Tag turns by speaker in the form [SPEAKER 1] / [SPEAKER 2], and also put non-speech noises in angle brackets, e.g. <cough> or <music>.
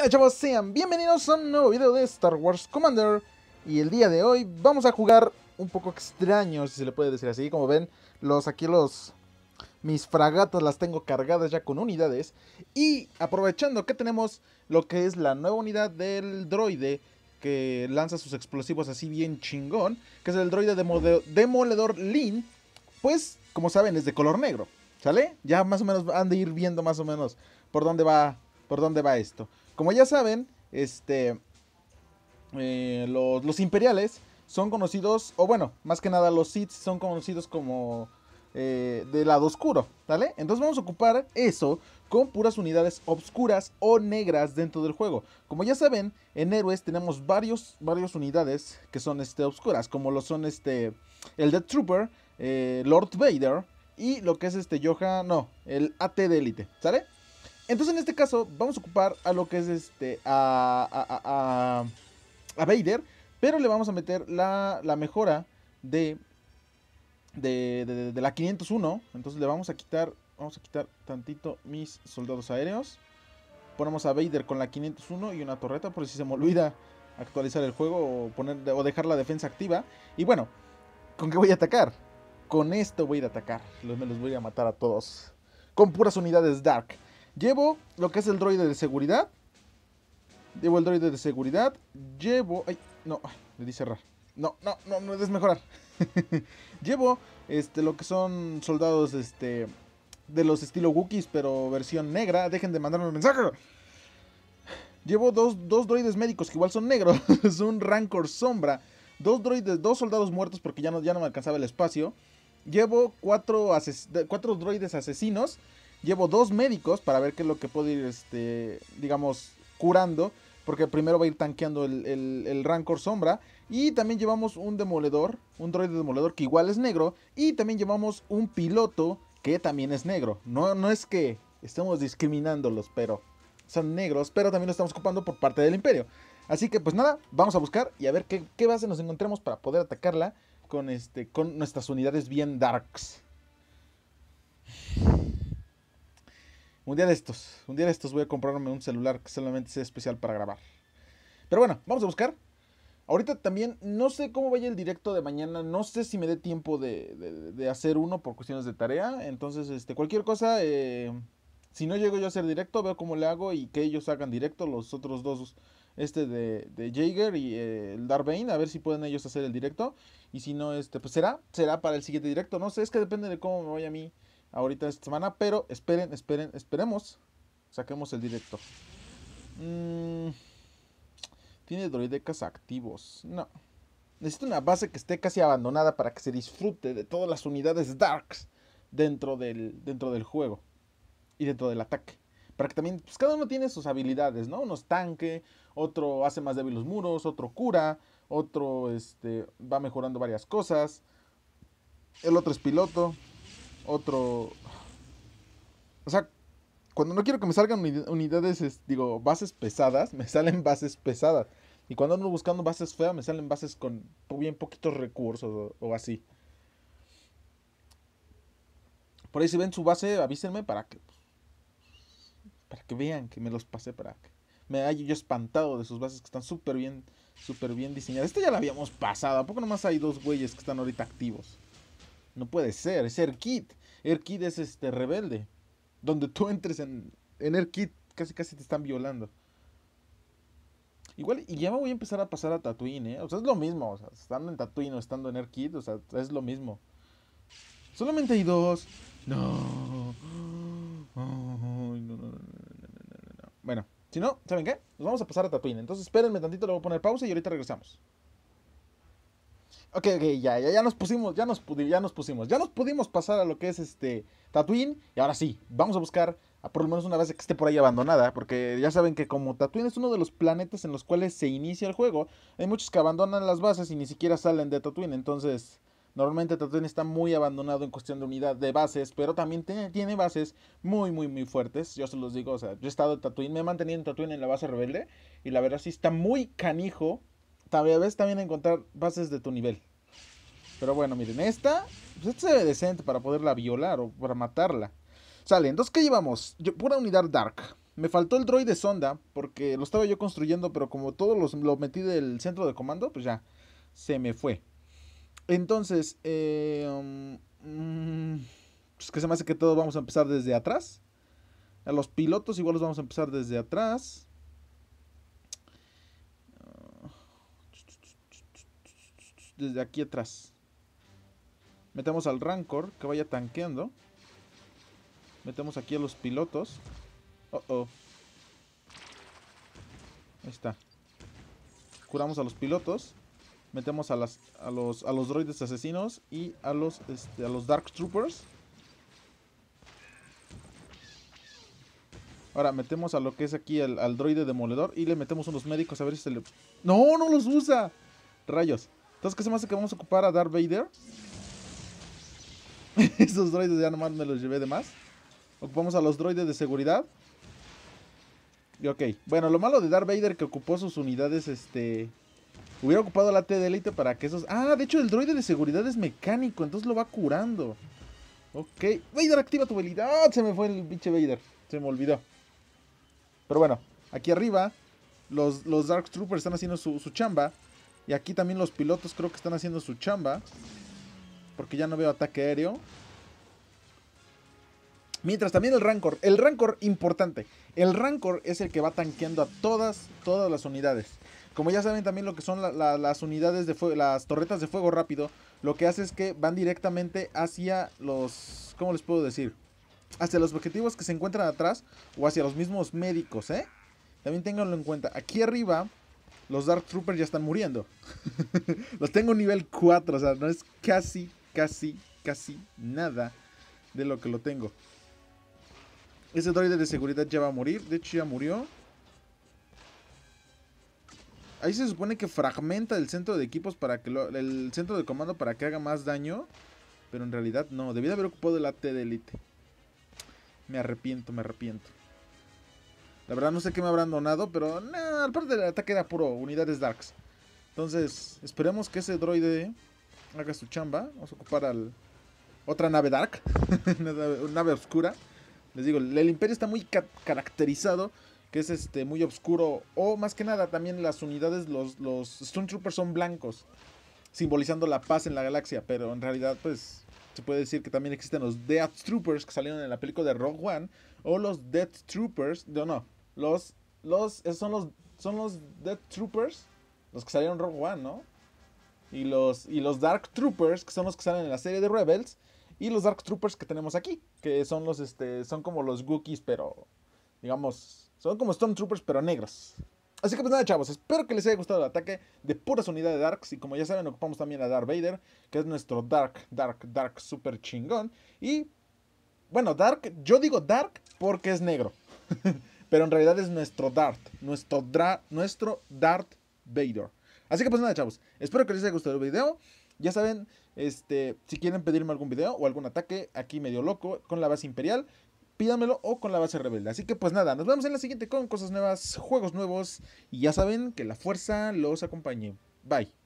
[SPEAKER 1] ¿Qué chavos? Sean bienvenidos a un nuevo video de Star Wars Commander Y el día de hoy vamos a jugar un poco extraño, si se le puede decir así Como ven, los aquí los... Mis fragatas las tengo cargadas ya con unidades Y aprovechando que tenemos lo que es la nueva unidad del droide Que lanza sus explosivos así bien chingón Que es el droide demoledor Lin Pues, como saben, es de color negro ¿Sale? Ya más o menos han de ir viendo más o menos por dónde va, por dónde va esto. Como ya saben, este, eh, los, imperiales son conocidos, o bueno, más que nada los Sith son conocidos como eh, del lado oscuro, ¿vale? Entonces vamos a ocupar eso con puras unidades obscuras o negras dentro del juego. Como ya saben, en héroes tenemos varios, varias unidades que son este, obscuras, como lo son este, el Death Trooper, eh, Lord Vader y lo que es este Johan, no, el AT de élite, ¿sale? Entonces en este caso vamos a ocupar a lo que es este, a, a, a, a Vader, pero le vamos a meter la, la mejora de de, de, la 501. Entonces le vamos a quitar, vamos a quitar tantito mis soldados aéreos. Ponemos a Vader con la 501 y una torreta por si se me olvida actualizar el juego o, poner, o dejar la defensa activa. Y bueno, ¿con qué voy a atacar? Con esto voy a atacar. me los voy a matar a todos. Con puras unidades Dark. Llevo lo que es el droide de seguridad. Llevo el droide de seguridad. Llevo... Ay, no, le di cerrar. No, no, no, no es mejorar. <laughs> Llevo este, lo que son soldados este, de los estilo Wookiees, pero versión negra. Dejen de mandarme un mensaje. Llevo dos, dos droides médicos que igual son negros. Es <laughs> un Rancor Sombra. Dos droides, dos soldados muertos porque ya no, ya no me alcanzaba el espacio. Llevo cuatro, ases cuatro droides asesinos. Llevo dos médicos para ver qué es lo que puedo ir, este, digamos, curando. Porque primero va a ir tanqueando el, Rancor Sombra. Y también llevamos un demoledor, un droide demoledor que igual es negro. Y también llevamos un piloto que también es negro. No, no es que estemos discriminándolos, pero son negros, pero también lo estamos ocupando por parte del imperio. Así que pues nada, vamos a buscar y a ver qué, base nos encontremos para poder atacarla con, este, con nuestras unidades bien darks. Un día de estos, un día de estos voy a comprarme un celular que solamente sea especial para grabar. Pero bueno, vamos a buscar. Ahorita también no sé cómo vaya el directo de mañana, no sé si me dé tiempo de, hacer uno por cuestiones de tarea. Entonces, este, cualquier cosa, eh, si no llego yo a hacer directo, veo cómo le hago y que ellos hagan directo, los otros dos, este de, Jaeger y eh, el Darvain, a ver si pueden ellos hacer el directo. Y si no, este, pues será, será para el siguiente directo, no sé, es que depende de cómo me vaya a mí ahorita esta semana, pero esperen, esperen, esperemos. Saquemos el directo. Mm, tiene droidecas activos. No. Necesito una base que esté casi abandonada para que se disfrute de todas las unidades darks dentro del, dentro del juego y dentro del ataque. Para que también, pues cada uno tiene sus habilidades, ¿no? uno es tanque, otro hace más débil los muros, otro cura, otro este, va mejorando varias cosas. El otro es piloto otro... O sea, cuando no quiero que me salgan unidades, digo, bases pesadas, <laughs> me salen bases pesadas. Y cuando ando buscando bases feas, me salen bases con bien poquitos recursos o, así. Por ahí si ven su base, avísenme para que... Para que vean que me los pasé, para que me haya yo espantado de sus bases que están súper bien, súper bien diseñadas. Esta ya la habíamos pasado, ¿a poco nomás hay dos güeyes que están ahorita activos? No puede ser, es el kit. Kid es este rebelde. Donde tú entres en, en Kid casi casi te están violando. Igual, y ya me voy a empezar a pasar a Tatooine, ¿eh? O sea, es lo mismo. O sea, estando en Tatooine o estando en Kid, o sea, es lo mismo. Solamente hay dos. No. Bueno, si no, ¿saben qué? Nos vamos a pasar a Tatooine. Entonces espérenme tantito, le voy a poner pausa y ahorita regresamos. Ok, ok, ya, ya, ya nos pusimos, ya nos, ya nos pusimos, ya nos pudimos pasar a lo que es este Tatooine. Y ahora sí, vamos a buscar por lo menos una base que esté por ahí abandonada. Porque ya saben que como Tatooine es uno de los planetas en los cuales se inicia el juego, hay muchos que abandonan las bases y ni siquiera salen de Tatooine. Entonces, normalmente Tatooine está muy abandonado en cuestión de unidad de bases, pero también tiene, tiene bases muy, muy, muy fuertes. Yo se los digo, o sea, yo he estado en Tatooine, me he mantenido en Tatooine en la base rebelde. Y la verdad sí está muy canijo tal vez también encontrar bases de tu nivel. Pero bueno, miren, esta, pues esta se ve decente para poderla violar o para matarla. Sale, entonces, ¿qué llevamos? Yo, pura unidad Dark. Me faltó el droid de sonda, porque lo estaba yo construyendo, pero como todo lo metí del centro de comando, pues ya, se me fue. Entonces, eh, um, mm, pues que se me hace que todos vamos a empezar desde atrás. A los pilotos igual los vamos a empezar desde atrás. desde aquí atrás. Metemos al Rancor que vaya tanqueando. Metemos aquí a los pilotos. Oh, oh. Ahí está. Curamos a los pilotos. Metemos a, las, a, los, a los droides asesinos y a los, este, a los Dark Troopers. Ahora metemos a lo que es aquí al, al droide demoledor y le metemos unos médicos a ver si se le... ¡No! ¡No los usa! Rayos. Entonces, ¿qué se me hace que vamos a ocupar a Darth Vader? <laughs> Esos droides ya nomás me los llevé de más. Ocupamos a los droides de seguridad. Y ok. Bueno, lo malo de Darth Vader que ocupó sus unidades, este... Hubiera ocupado la T de élite para que esos... Ah, de hecho el droide de seguridad es mecánico, entonces lo va curando. Ok. Vader, activa tu habilidad. Se me fue el pinche Vader. Se me olvidó. Pero bueno, aquí arriba los, los Dark Troopers están haciendo su, su chamba. Y aquí también los pilotos creo que están haciendo su chamba. Porque ya no veo ataque aéreo. Mientras también el Rancor. El Rancor, importante. El Rancor es el que va tanqueando a todas, todas las unidades. Como ya saben también lo que son las unidades de fuego, las torretas de fuego rápido. Lo que hace es que van directamente hacia los... ¿Cómo les puedo decir? Hacia los objetivos que se encuentran atrás o hacia los mismos médicos, ¿eh? También ténganlo en cuenta. Aquí arriba los Dark Troopers ya están muriendo. <laughs> los tengo nivel 4, o sea, no es casi, casi, casi nada de lo que lo tengo. Ese droide de seguridad ya va a morir, de hecho ya murió. Ahí se supone que fragmenta el centro de equipos para que el centro de comando para que haga más daño. Pero en realidad no, Debía haber ocupado el AT de Elite Me arrepiento, me arrepiento. La verdad no sé qué me habrán donado, pero nada, aparte del ataque era puro, unidades darks. Entonces, esperemos que ese droide haga su chamba. Vamos a ocupar al otra nave dark, <laughs> nave, oscura. Les digo, el, imperio está muy caracterizado, que es este muy oscuro. O más que nada, también las unidades, los, los Stormtroopers son blancos, simbolizando la paz en la galaxia. Pero en realidad, pues, se puede decir que también existen los Death Troopers que salieron en la película de Rogue One. O los Death Troopers, no, no, los, los, son los, son los Death Troopers, los que salieron en Rogue One, ¿no? Y los, y los Dark Troopers, que son los que salen en la serie de Rebels, y los Dark Troopers que tenemos aquí, que son los, este, son como los Gookies, pero, digamos, son como Stormtroopers, pero negros. Así que pues nada, chavos, espero que les haya gustado el ataque de pura unidades de Darks. Y como ya saben, ocupamos también a Darth Vader, que es nuestro Dark, Dark, Dark super chingón. Y bueno, Dark, yo digo Dark porque es negro. <laughs> Pero en realidad es nuestro Dart. Nuestro, dra, nuestro Dart Vader. Así que pues nada, chavos. Espero que les haya gustado el video. Ya saben, este, si quieren pedirme algún video o algún ataque aquí medio loco con la base imperial, pídamelo o con la base rebelde. Así que pues nada, nos vemos en la siguiente con cosas nuevas, juegos nuevos. Y ya saben que la fuerza los acompañe. Bye.